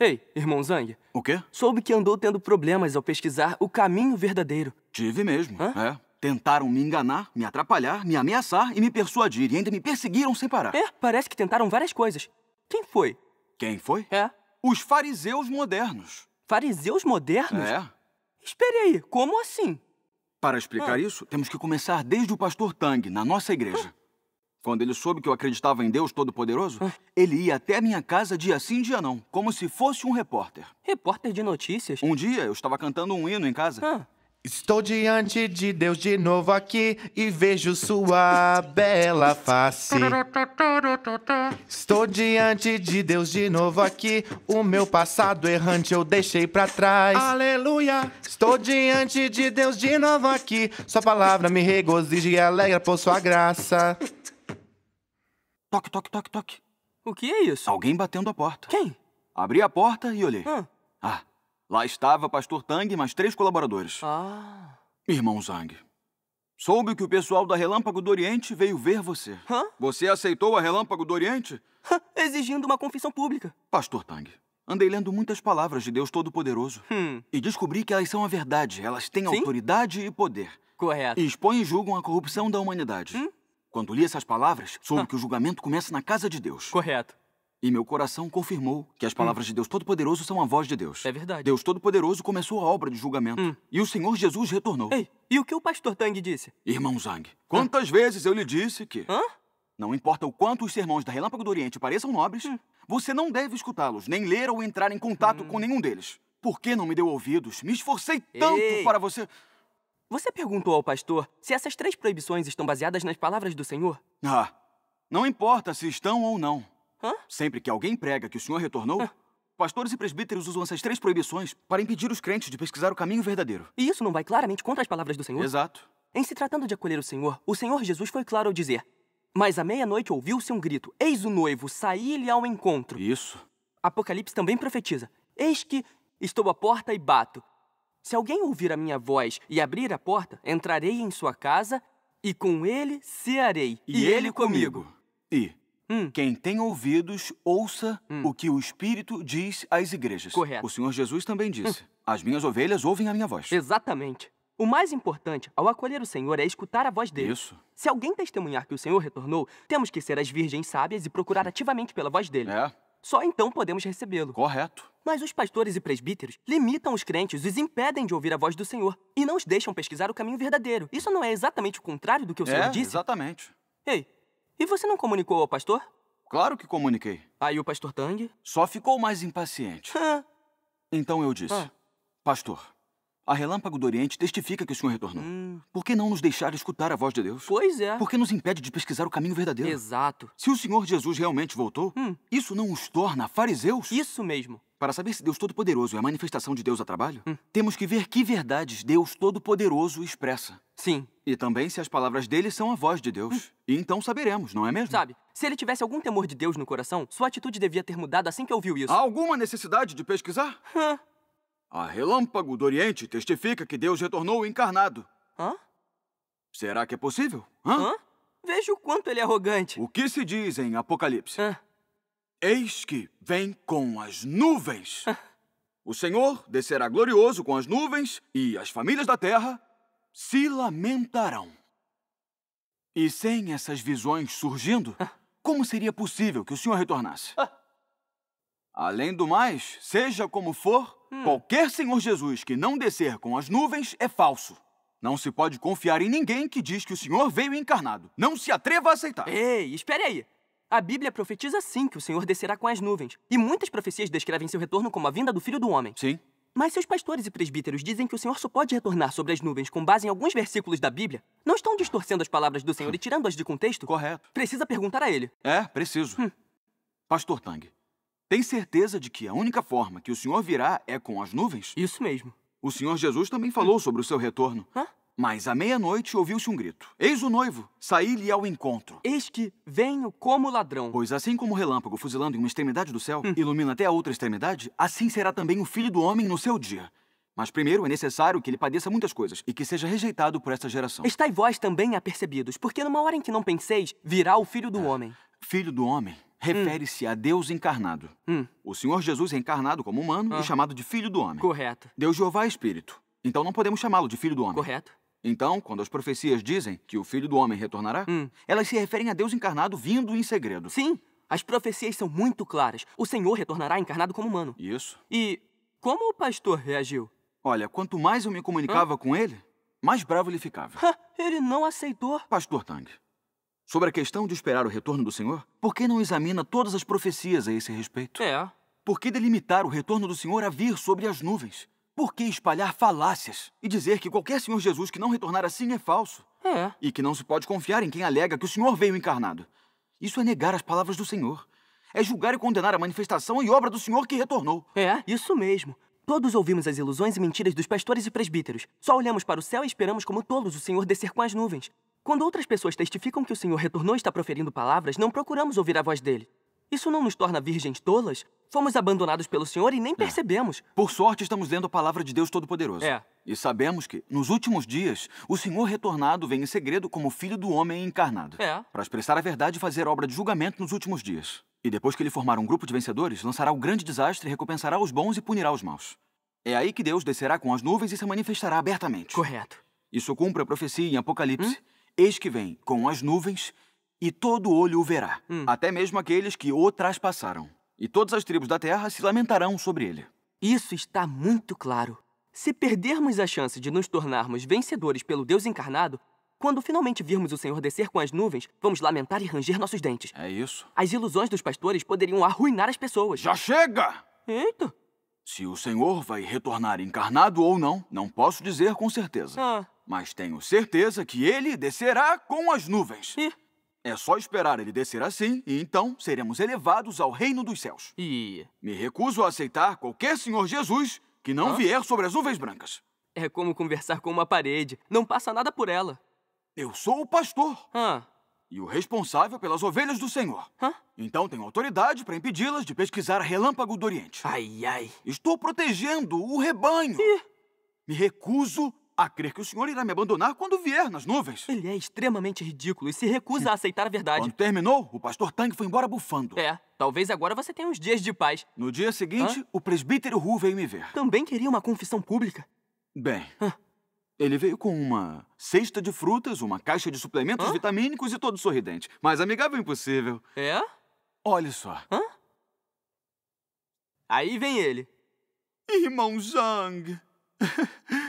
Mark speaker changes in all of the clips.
Speaker 1: Ei, irmão Zang. O quê? Soube que andou tendo problemas ao pesquisar o caminho verdadeiro. Tive mesmo, Hã? é. Tentaram me enganar, me atrapalhar, me ameaçar e me persuadir. E ainda me perseguiram sem parar. É, parece que tentaram várias coisas. Quem foi? Quem foi? É. Os fariseus modernos. Fariseus modernos? É. Espere aí, como assim? Para explicar isso, temos que começar desde o pastor Tang, na nossa igreja. Quando ele soube que eu acreditava em Deus Todo-Poderoso, ah. ele ia até minha casa dia sim,
Speaker 2: dia não, como se fosse um repórter. Repórter de notícias? Um dia eu estava
Speaker 1: cantando um hino em casa.
Speaker 2: Ah. Estou diante de Deus de novo aqui e vejo sua bela face. Estou diante de Deus de novo aqui, o meu passado errante eu deixei para trás. Aleluia! Estou diante de Deus de novo aqui, sua palavra me regozija e alegra por sua graça. Toque, toque, toque, toque.
Speaker 1: O que é isso? Alguém batendo a porta. Quem? Abri a porta e olhei. Ah, ah lá estava Pastor Tang e mais três colaboradores. Ah. Irmão Zhang, soube que o pessoal da Relâmpago do Oriente veio ver você. Hã? Você aceitou a Relâmpago do Oriente? Exigindo uma confissão pública. Pastor Tang, andei lendo muitas palavras de Deus Todo-Poderoso. Hum. E descobri que elas são a verdade. Elas têm Sim? autoridade e poder. Correto. E expõem e julgam a corrupção da humanidade. Hum? Quando li essas palavras, soube ah. que o julgamento começa na casa de Deus. Correto. E meu coração confirmou que as hum. palavras hum. de Deus Todo-Poderoso são a voz de Deus. É verdade. Deus Todo-Poderoso começou a obra de julgamento. Hum. E o Senhor Jesus retornou. Ei, e o que o pastor Tang disse? Irmão Zhang, quantas vezes eu lhe disse que. Hã? Não importa o quanto os sermões da Relâmpago do Oriente pareçam nobres, hum. você não deve escutá-los, nem ler ou entrar em contato hum. com nenhum deles. Por que não me deu ouvidos? Me esforcei tanto Ei. para
Speaker 3: você. Você perguntou ao pastor se essas três proibições estão baseadas nas palavras do Senhor? Ah, não importa se estão ou não. Hã? Sempre que alguém prega que o Senhor
Speaker 1: retornou, Hã? pastores e presbíteros usam essas três proibições para impedir os crentes de pesquisar o caminho verdadeiro.
Speaker 3: E isso não vai claramente contra as palavras do Senhor? Exato. Em se tratando de acolher o Senhor, o Senhor Jesus foi claro ao dizer: Mas à meia-noite ouviu-se um grito: Eis o noivo, saí-lhe ao encontro. Isso. Apocalipse também profetiza: Eis que estou à porta e bato. Se alguém ouvir a minha voz e abrir a porta, entrarei em sua casa e com ele cearei. E, e ele,
Speaker 1: ele comigo. comigo. E hum. quem tem ouvidos, ouça hum. o que o Espírito diz às igrejas. Correto. O Senhor Jesus também hum. disse: hum. As minhas ovelhas ouvem a minha voz.
Speaker 3: Exatamente. O mais importante ao acolher o Senhor é escutar a voz dele. Isso. Se alguém testemunhar que o Senhor retornou, temos que ser as virgens sábias e procurar ativamente pela voz dele. É. Só então podemos recebê-lo. Correto. Mas os pastores e presbíteros limitam os crentes, os impedem de ouvir a voz do Senhor e não os deixam pesquisar o caminho verdadeiro. Isso não é exatamente o contrário do que o é, Senhor disse? Exatamente.
Speaker 1: Ei, e você não comunicou ao pastor? Claro que comuniquei. Aí o pastor Tang? Só ficou mais impaciente. então eu disse: ah. Pastor, a relâmpago do Oriente testifica que o Senhor retornou. Hum. Por que não nos deixar escutar a voz de Deus? Pois é. Por que nos impede de pesquisar o caminho verdadeiro? Exato. Se o Senhor Jesus realmente voltou, hum. isso não os torna fariseus? Isso mesmo. Para saber se Deus Todo-Poderoso é a manifestação de Deus a trabalho, hum. temos que ver que verdades Deus Todo-Poderoso expressa. Sim. E também se as palavras dele são a voz de Deus. Hum. E
Speaker 3: então saberemos, não é mesmo? Sabe, se ele tivesse algum temor de Deus no coração, sua atitude devia ter mudado assim que ouviu isso. Há
Speaker 1: alguma necessidade de pesquisar? Hã. A relâmpago do Oriente testifica que Deus retornou encarnado. Hã? Será que é possível? Hã? Hã? Veja o quanto ele é arrogante. O que se diz em Apocalipse? Hã? Eis que vem com as nuvens. Hã? O Senhor descerá glorioso com as nuvens e as famílias da terra se lamentarão. E sem essas visões surgindo, como seria possível que o Senhor retornasse? Além do mais, seja como for, hum. qualquer Senhor Jesus que não descer com as nuvens é falso. Não se pode confiar em ninguém que diz que o Senhor veio encarnado. Não se atreva
Speaker 3: a aceitar. Ei, espere aí. A Bíblia profetiza sim que o Senhor descerá com as nuvens. E muitas profecias descrevem seu retorno como a vinda do Filho do Homem. Sim. Mas se os pastores e presbíteros dizem que o Senhor só pode retornar sobre as nuvens com base em alguns versículos da Bíblia, não estão distorcendo as palavras do Senhor e tirando-as de contexto? Correto. Precisa perguntar a ele. É, preciso. Hum. Pastor Tang, tem certeza
Speaker 1: de que a única forma que o Senhor virá é com as nuvens? Isso mesmo. O Senhor Jesus também falou sobre o seu retorno. Hã? Mas à meia-noite ouviu-se um grito. Eis o noivo, saí-lhe ao encontro. Eis que venho como ladrão. Pois assim como o relâmpago fuzilando em uma extremidade do céu hum. ilumina até a outra extremidade, assim será também o Filho do Homem no seu dia. Mas primeiro é necessário que ele padeça muitas coisas e que seja rejeitado por esta geração. Estai vós também apercebidos, porque numa hora em que não penseis, virá o Filho do é. Homem. Filho do Homem? Hum. refere-se hum. a Deus encarnado. Hum. O Senhor Jesus é encarnado como humano ah. e chamado de Filho do Homem. Correto. Deus Jeová é Espírito. Então não podemos chamá-lo de Filho do Homem. Correto. Então, quando as profecias dizem que o Filho do Homem retornará, hum. elas se
Speaker 3: referem a Deus encarnado vindo em segredo. Sim. As profecias são muito claras. O Senhor retornará encarnado como humano. Isso. E como o pastor reagiu? Olha, quanto mais eu me comunicava
Speaker 1: com ele, mais bravo ele ficava. Ha, ele não aceitou. Pastor Tang, Sobre a questão de esperar o retorno do Senhor, por que não examina todas as profecias a esse respeito? É. Por que delimitar o retorno do Senhor a vir sobre as nuvens? Por que espalhar falácias e dizer que qualquer Senhor Jesus que não retornar assim é falso? É. E que não se pode confiar em quem alega que o Senhor veio encarnado. Isso é negar as palavras do Senhor. É julgar e condenar a manifestação e obra do
Speaker 3: Senhor que retornou. É, isso mesmo. Todos ouvimos as ilusões e mentiras dos pastores e presbíteros. Só olhamos para o céu e esperamos como tolos o Senhor descer com as nuvens. Quando outras pessoas testificam que o Senhor retornou e está proferindo palavras, não procuramos ouvir a voz dele. Isso não nos torna virgens tolas? Fomos abandonados pelo Senhor e nem percebemos. Por sorte, estamos lendo a palavra de Deus Todo-Poderoso. É. E sabemos
Speaker 1: que, nos últimos dias, o Senhor retornado vem em segredo como filho do homem encarnado. É. Para expressar a verdade e fazer obra de julgamento nos últimos dias. E depois que ele formar um grupo de vencedores, lançará o grande desastre, recompensará os bons e punirá os maus. É aí que Deus descerá com as nuvens e se manifestará abertamente. Correto. Isso cumpre a profecia em Apocalipse. Hum? Eis que vem com as nuvens, e todo olho o verá, hum. até mesmo aqueles que o traspassaram. E todas as tribos da terra
Speaker 3: se lamentarão sobre ele. Isso está muito claro. Se perdermos a chance de nos tornarmos vencedores pelo Deus encarnado, quando finalmente virmos o Senhor descer com as nuvens, vamos lamentar e ranger nossos dentes. É isso. As ilusões dos pastores poderiam arruinar as pessoas. Já chega!
Speaker 1: Eita! Se o Senhor vai retornar encarnado ou não, não posso dizer com certeza. Ah. Mas tenho certeza que ele descerá com as nuvens. E? É só esperar ele descer assim e então seremos elevados ao reino dos céus. E? Me recuso a aceitar qualquer Senhor Jesus que não Hã? vier sobre as nuvens brancas. É como conversar com uma parede. Não passa nada por ela. Eu sou o pastor. Hã? E o responsável pelas ovelhas do Senhor. Hã? Então tenho autoridade para impedi-las de pesquisar relâmpago do Oriente. Ai, ai. Estou protegendo o rebanho. E? Me recuso a crer que o senhor irá me abandonar quando vier nas nuvens. Ele é extremamente ridículo e se recusa a aceitar a verdade. Quando terminou, o pastor Tang foi embora bufando. É, talvez agora você tenha uns dias de paz. No dia seguinte, Hã? o presbítero Hu veio me ver.
Speaker 3: Também queria uma confissão pública.
Speaker 1: Bem, Hã? ele veio com uma cesta de frutas, uma caixa de suplementos Hã? vitamínicos e todo sorridente. Mais amigável impossível. É? Olhe só.
Speaker 2: Aí vem ele. Irmão Zhang.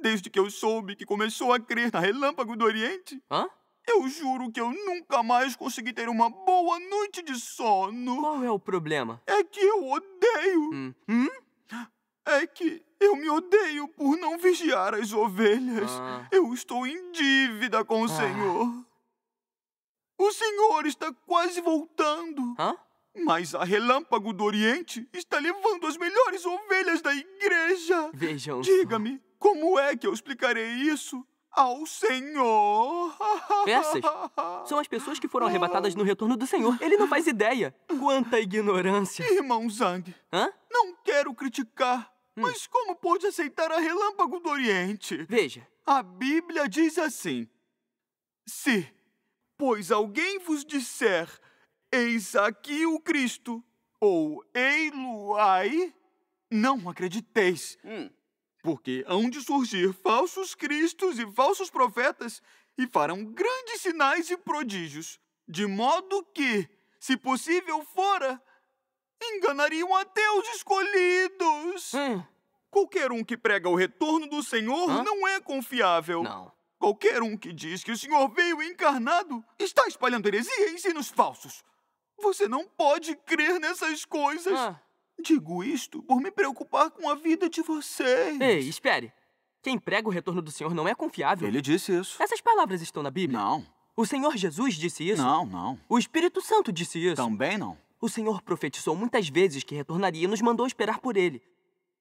Speaker 2: Desde que eu soube que começou a crer na Relâmpago do Oriente. Hã? Eu juro que eu nunca mais consegui ter uma boa noite de sono. Qual é o problema? É que eu odeio. Hum. Hum? É que eu me odeio por não vigiar as ovelhas. Ah. Eu estou em dívida com o ah. Senhor. O Senhor está quase voltando. Hã? Mas a Relâmpago do Oriente está levando as melhores ovelhas da igreja. Vejam. Diga-me, como é que eu explicarei isso ao Senhor? Essas são as pessoas que foram arrebatadas no retorno do Senhor. Ele não faz ideia. Quanta ignorância. Irmão Zang, Hã? não quero criticar, hum. mas como pôde aceitar a relâmpago do Oriente? Veja. A Bíblia diz assim: Se, pois alguém vos disser, eis aqui o Cristo, ou ei-lo-ai, não acrediteis. Hum porque hão de surgir falsos cristos e falsos profetas e farão grandes sinais e prodígios, de modo que, se possível fora, enganariam até os escolhidos. Hum. Qualquer um que prega o retorno do Senhor Hã? não é confiável. Não. Qualquer um que diz que o Senhor veio encarnado está espalhando heresia e ensinos falsos. Você não pode crer nessas coisas. Hã? Digo isto por me preocupar com a vida de vocês. Ei, espere.
Speaker 3: Quem prega o retorno do Senhor não é confiável. Ele disse isso. Essas palavras estão na Bíblia? Não. O Senhor Jesus disse isso? Não, não. O Espírito Santo disse isso? Também não. O Senhor profetizou muitas vezes que retornaria e nos mandou esperar por ele.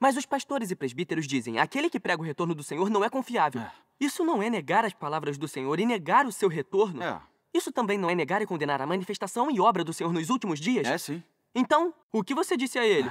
Speaker 3: Mas os pastores e presbíteros dizem: aquele que prega o retorno do Senhor não é confiável. É. Isso não é negar as palavras do Senhor e negar o seu retorno? É. Isso também não é negar e condenar a manifestação e obra do Senhor nos últimos dias? É sim. Então, o que você disse a ele?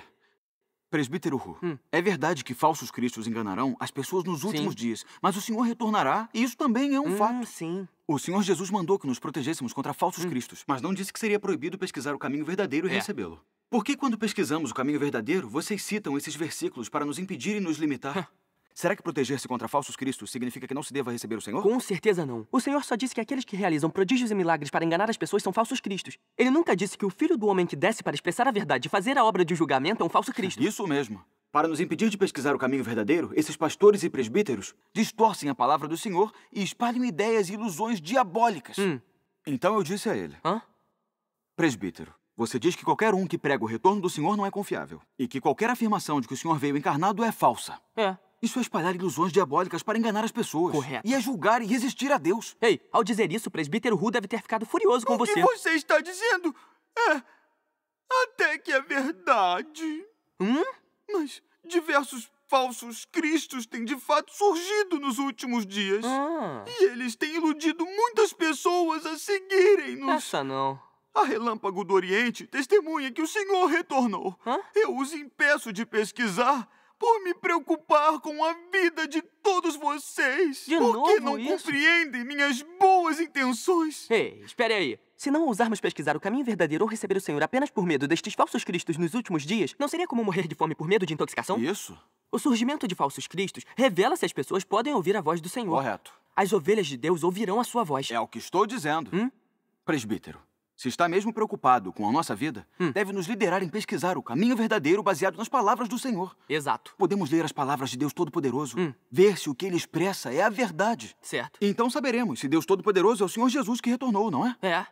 Speaker 1: Presbítero Hu, hum. é verdade que falsos cristos enganarão as pessoas nos últimos sim. dias, mas o Senhor retornará e isso também é um hum, fato. Sim. O Senhor Jesus mandou que nos protegêssemos contra falsos hum. cristos, mas não disse que seria proibido pesquisar o caminho verdadeiro e é. recebê-lo. Por que, quando pesquisamos o caminho verdadeiro, vocês citam esses versículos para nos impedir e nos limitar? Será que proteger-se
Speaker 3: contra falsos cristos significa que não se deva receber o Senhor? Com certeza não. O Senhor só disse que aqueles que realizam prodígios e milagres para enganar as pessoas são falsos cristos. Ele nunca disse que o filho do homem que desce para expressar a verdade e fazer a obra de julgamento é um falso cristo. Isso mesmo. Para nos impedir de pesquisar o caminho verdadeiro, esses pastores e presbíteros
Speaker 1: distorcem a palavra do Senhor e espalham ideias e ilusões diabólicas. Hum. Então eu disse a ele: Hã? Presbítero, você diz que qualquer um que prega o retorno do Senhor não é confiável e que qualquer afirmação de que o Senhor veio encarnado é falsa. É. Isso é espalhar ilusões diabólicas para enganar as pessoas. Correto. E é julgar e resistir a Deus. Ei, ao dizer isso, o presbítero Hu deve ter ficado
Speaker 2: furioso com o você. O que você está dizendo é... Até que é verdade. Hum? Mas diversos falsos cristos têm de fato surgido nos últimos dias. Ah. E eles têm iludido muitas pessoas a seguirem-nos. Essa não. A Relâmpago do Oriente testemunha que o Senhor retornou. Hã? Eu os impeço de pesquisar por me preocupar com a vida de todos vocês. De por que não isso? compreendem minhas boas intenções? Ei,
Speaker 3: espere aí. Se não ousarmos pesquisar o caminho verdadeiro ou receber o Senhor apenas por medo destes falsos cristos nos últimos dias, não seria como morrer de fome por medo de intoxicação? Isso. O surgimento de falsos cristos revela se as pessoas podem ouvir a voz do Senhor. Correto. As ovelhas de Deus ouvirão a sua voz. É o que estou dizendo. Hum?
Speaker 1: Presbítero, se está mesmo preocupado com a nossa vida, hum. deve nos liderar em pesquisar o caminho verdadeiro baseado nas palavras do Senhor. Exato. Podemos ler as palavras de Deus Todo-Poderoso, hum. ver se o que ele expressa é a verdade. Certo. Então saberemos se Deus Todo-Poderoso é o Senhor Jesus que retornou, não é?
Speaker 3: É.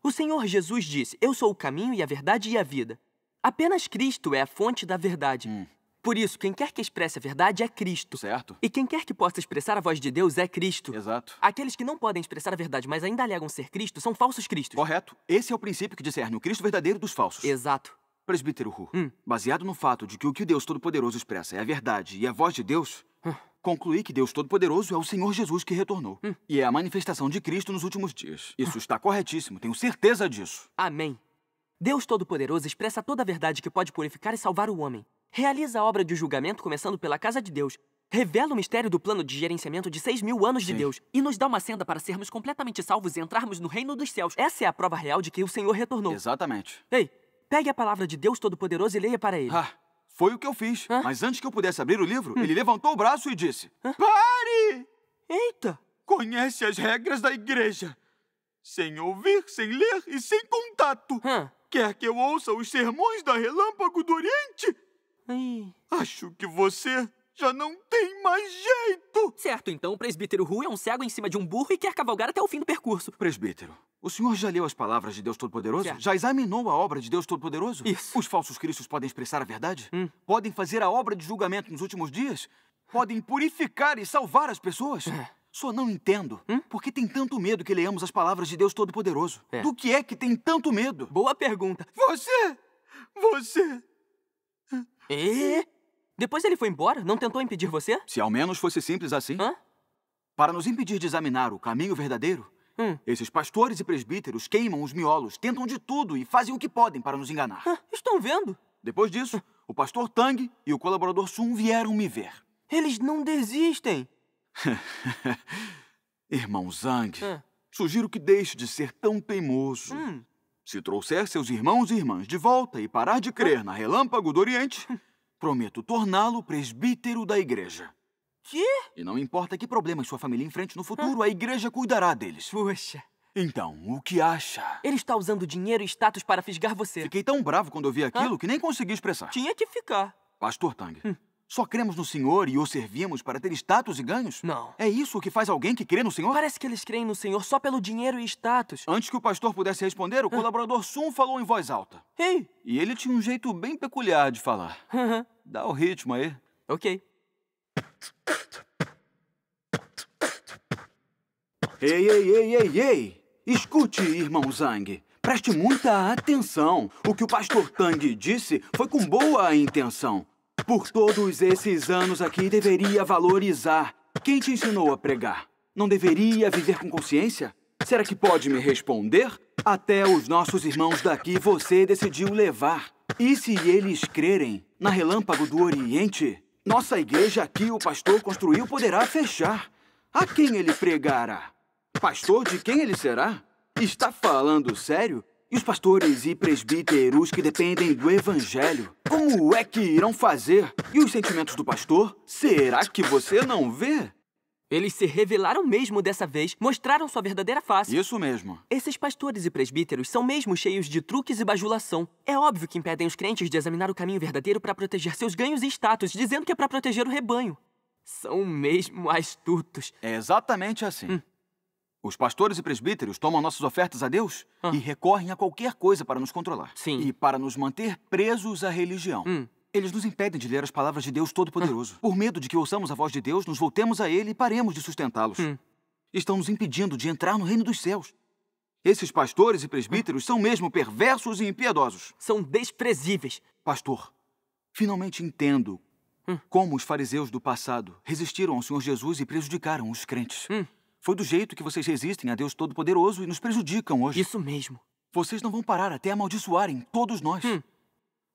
Speaker 3: O Senhor Jesus disse: Eu sou o caminho e a verdade e a vida. Apenas Cristo é a fonte da verdade. Hum. Por isso, quem quer que expresse a verdade é Cristo. Certo. E quem quer que possa expressar a voz de Deus é Cristo. Exato. Aqueles que não podem expressar a verdade, mas ainda alegam ser Cristo, são falsos Cristos. Correto. Esse é o princípio que discerne o Cristo verdadeiro dos falsos. Exato. Presbítero Hu,
Speaker 1: hum. baseado no fato de que o que Deus Todo-Poderoso expressa é a verdade e a voz de Deus, hum. concluí que Deus Todo-Poderoso é o Senhor Jesus que retornou. Hum. E é a manifestação de Cristo nos últimos dias. Isso está
Speaker 3: corretíssimo, tenho certeza disso. Amém. Deus Todo-Poderoso expressa toda a verdade que pode purificar e salvar o homem realiza a obra de julgamento começando pela casa de Deus, revela o mistério do plano de gerenciamento de 6 mil anos Sim. de Deus e nos dá uma senda para sermos completamente salvos e entrarmos no reino dos céus. Essa é a prova real de que o Senhor retornou. Exatamente. Ei, pegue a palavra de Deus Todo-Poderoso e leia para ele. Ah, foi o que eu fiz. Hã?
Speaker 1: Mas antes que eu pudesse abrir o livro, hum. ele levantou o braço e disse:
Speaker 3: Hã?
Speaker 2: Pare! Eita! Conhece as regras da igreja. Sem ouvir, sem ler e sem contato. Hã? Quer que eu ouça os sermões da Relâmpago do Oriente? Ai. Acho que você já não tem mais
Speaker 3: jeito! Certo, então o presbítero Ru é um cego em cima de um burro e quer cavalgar até o fim do percurso. Presbítero,
Speaker 1: o senhor já leu as palavras de Deus Todo-Poderoso? Já examinou a obra de Deus Todo-Poderoso? Isso. Os falsos cristos podem expressar a verdade? Hum. Podem fazer a obra de julgamento nos últimos dias? Podem purificar e salvar as pessoas? É. Só não entendo hum? por que tem tanto medo que leamos as palavras de Deus Todo-Poderoso. É. Do que é que tem tanto medo? Boa pergunta. Você! Você e? É? Depois ele foi embora? Não tentou impedir você? Se ao menos fosse simples assim. Hã? Para nos impedir de examinar o caminho verdadeiro, hum. esses pastores e presbíteros queimam os miolos, tentam de tudo e fazem o que podem para nos enganar. estão vendo? Depois disso, o pastor Tang e o colaborador Sun vieram me ver. Eles não
Speaker 3: desistem.
Speaker 1: Irmão Zhang, sugiro que deixe de ser tão teimoso. Hum. Se trouxer seus irmãos e irmãs de volta e parar de crer na relâmpago do Oriente, prometo torná-lo presbítero da igreja. Que? E não importa que problemas sua família enfrente no futuro, a igreja cuidará deles. Puxa. Então, o que acha? Ele está usando dinheiro e status para fisgar você. Fiquei tão bravo quando eu vi aquilo Hã? que nem consegui expressar. Tinha que ficar. Pastor Tang, hum. Só cremos no Senhor e o servimos para ter status e ganhos? Não. É isso o que faz alguém que crê no Senhor? Parece que eles creem no Senhor só pelo dinheiro e status. Antes que o pastor pudesse responder, o ah. colaborador Sun falou em voz alta. Ei! E ele tinha um jeito bem peculiar de falar. Dá o ritmo aí. Ok. Ei, ei, ei, ei, ei! Escute, irmão Zhang. Preste muita atenção. O que o pastor Tang disse foi com boa intenção. Por todos esses anos aqui, deveria valorizar. Quem te ensinou a pregar? Não deveria viver com consciência? Será que pode me responder? Até os nossos irmãos daqui você decidiu levar. E se eles crerem na relâmpago do Oriente? Nossa igreja aqui o pastor construiu poderá fechar. A quem ele pregará? Pastor de quem ele será? Está falando sério? E os pastores e presbíteros que dependem do evangelho? Como é que irão fazer? E os sentimentos do pastor? Será que você não vê?
Speaker 3: Eles se revelaram mesmo dessa vez, mostraram sua verdadeira face. Isso mesmo. Esses pastores e presbíteros são mesmo cheios de truques e bajulação. É óbvio que impedem os crentes de examinar o caminho verdadeiro para proteger seus ganhos e status, dizendo que é para proteger o rebanho. São mesmo
Speaker 1: astutos. É exatamente assim. Hum. Os pastores e presbíteros tomam nossas ofertas a Deus ah. e recorrem a qualquer coisa para nos controlar. Sim. E para nos manter presos à religião. Hum. Eles nos impedem de ler as palavras de Deus Todo-Poderoso. Ah. Por medo de que ouçamos a voz de Deus, nos voltemos a Ele e paremos de sustentá-los. Hum. Estão nos impedindo de entrar no reino dos céus. Esses pastores e presbíteros ah. são mesmo perversos e impiedosos. São desprezíveis. Pastor, finalmente entendo hum. como os fariseus do passado resistiram ao Senhor Jesus e prejudicaram os crentes. Hum. Foi do jeito que vocês resistem a Deus Todo-Poderoso e nos prejudicam hoje. Isso mesmo. Vocês não vão parar até amaldiçoarem todos nós. Hum.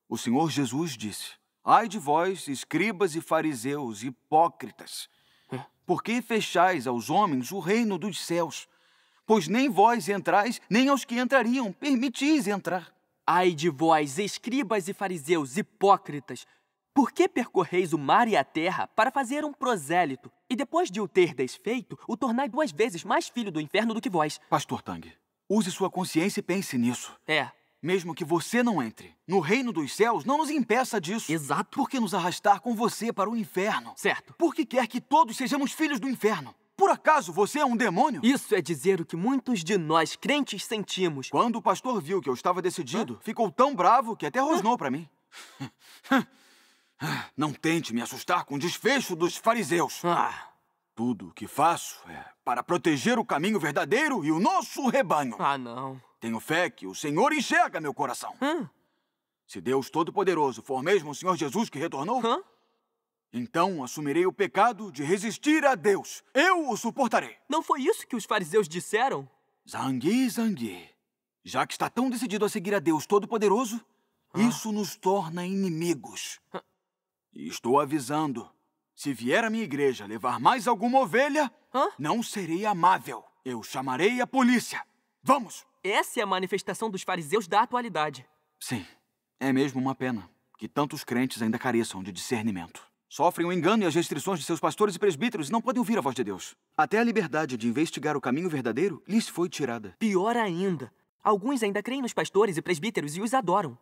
Speaker 1: O Senhor Jesus disse: Ai de vós, escribas e fariseus, hipócritas, é. por porque fechais aos homens o reino dos céus? Pois nem vós entrais,
Speaker 3: nem aos que entrariam permitis entrar. Ai de vós, escribas e fariseus, hipócritas, por que percorreis o mar e a terra para fazer um prosélito, e depois de o ter desfeito, o tornai duas vezes mais filho do inferno do que vós? Pastor Tang,
Speaker 1: use sua consciência e pense nisso. É. Mesmo que você não entre no reino dos céus, não nos impeça disso. Exato. Por que nos arrastar com você para o inferno? Certo. Por que quer que todos sejamos filhos do inferno? Por acaso você é um demônio? Isso é dizer o que muitos de nós crentes sentimos. Quando o pastor viu que eu estava decidido, Hã? ficou tão bravo que até rosnou para mim. Não tente me assustar com o desfecho dos fariseus. Ah. Tudo o que faço é para proteger o caminho verdadeiro e o nosso rebanho. Ah, não. Tenho fé que o Senhor enxerga meu coração. Hum. Se Deus Todo-Poderoso for mesmo o Senhor Jesus que retornou, hum? então assumirei o pecado de resistir a Deus. Eu o suportarei. Não foi isso que os fariseus disseram? Zangui, Zangui. Já que está tão decidido a seguir a Deus Todo-Poderoso, ah. isso nos torna inimigos. Ah. E estou avisando. Se vier à minha igreja levar mais
Speaker 3: alguma ovelha, Hã? não serei amável. Eu chamarei a polícia. Vamos! Essa é a manifestação dos fariseus da atualidade.
Speaker 1: Sim, é mesmo uma pena que tantos crentes ainda careçam de discernimento. Sofrem o engano e as restrições de seus pastores e presbíteros e não podem ouvir a voz de Deus. Até a liberdade de investigar o caminho verdadeiro lhes foi tirada. Pior
Speaker 3: ainda, alguns ainda creem nos pastores e presbíteros e os adoram.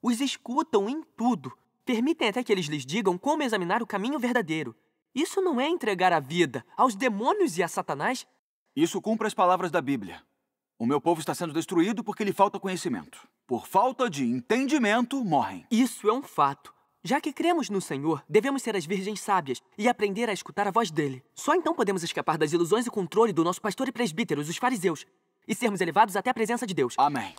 Speaker 3: Os escutam em tudo, Permitem até que eles lhes digam como examinar o caminho verdadeiro. Isso não é entregar a vida aos demônios e a Satanás? Isso cumpre as palavras da Bíblia. O meu povo
Speaker 1: está sendo destruído porque lhe falta conhecimento. Por falta de entendimento, morrem. Isso é um
Speaker 3: fato. Já que cremos no Senhor, devemos ser as virgens sábias e aprender a escutar a voz dele. Só então podemos escapar das ilusões e controle do nosso pastor e presbíteros, os fariseus, e sermos elevados até a presença de Deus. Amém.